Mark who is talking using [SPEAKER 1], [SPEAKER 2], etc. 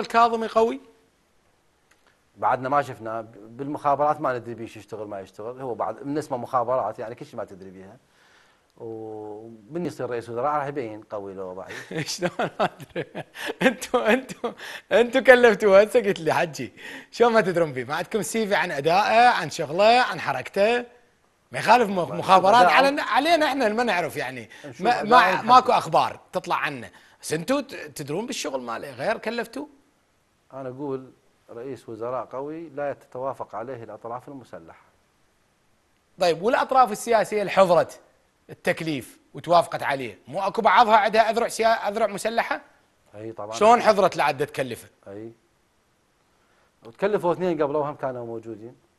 [SPEAKER 1] الكاظمي قوي بعدنا ما شفنا بالمخابرات ما ندري بيش يشتغل ما يشتغل هو بعد من اسمه مخابرات يعني كل شيء ما تدري بيها ومن يصير رئيس وزراء راح يبين قوي لو ضعيف شلون ما ادري
[SPEAKER 2] انتم انتم انتم كلفتوه هسه قلت لي حجي شلون ما تدرون فيه ما عندكم سيفي عن ادائه عن شغله عن حركته ما يخالف مخابرات على علينا احنا ما نعرف يعني ما ماكو
[SPEAKER 1] اخبار تطلع عنه بس انتم تدرون بالشغل ماله غير كلفتوه أنا أقول رئيس وزراء قوي لا تتوافق عليه الأطراف المسلحة
[SPEAKER 3] طيب والأطراف السياسية اللي حضرت التكليف وتوافقت عليه مو أكو بعضها عندها أذرع أذرع مسلحة
[SPEAKER 1] أي طبعا شلون
[SPEAKER 3] حضرت لعدة تكلفه
[SPEAKER 1] أي وتكلفوا اثنين قبلوهم وهم كانوا موجودين